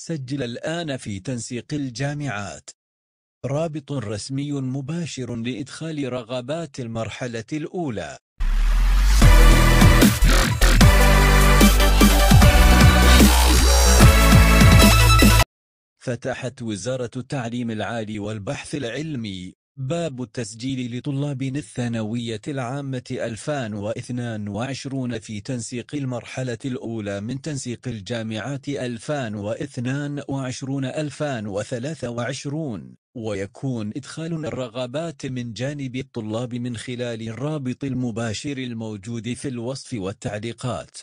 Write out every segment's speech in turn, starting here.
سجل الآن في تنسيق الجامعات رابط رسمي مباشر لإدخال رغبات المرحلة الأولى فتحت وزارة التعليم العالي والبحث العلمي باب التسجيل لطلاب الثانوية العامة 2022 في تنسيق المرحلة الأولى من تنسيق الجامعات 2022-2023 ويكون إدخال الرغبات من جانب الطلاب من خلال الرابط المباشر الموجود في الوصف والتعليقات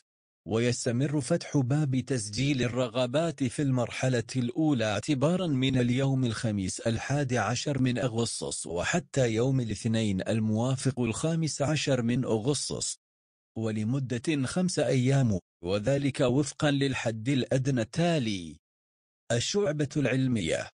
ويستمر فتح باب تسجيل الرغبات في المرحلة الأولى اعتبارا من اليوم الخميس الحادي عشر من أغسطس وحتى يوم الاثنين الموافق الخامس عشر من أغسطس ولمدة خمس أيام وذلك وفقا للحد الأدنى التالي الشعبة العلمية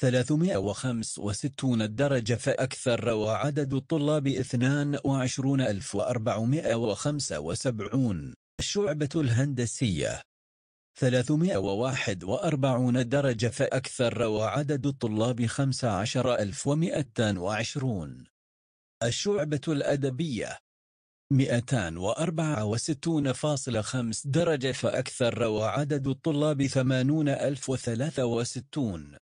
365 درجة فأكثر وعدد الطلاب 22475 الشعبة الهندسية 341 درجة فأكثر وعدد الطلاب 15220 الشعبة الأدبية 264.5 درجة فأكثر وعدد الطلاب 80063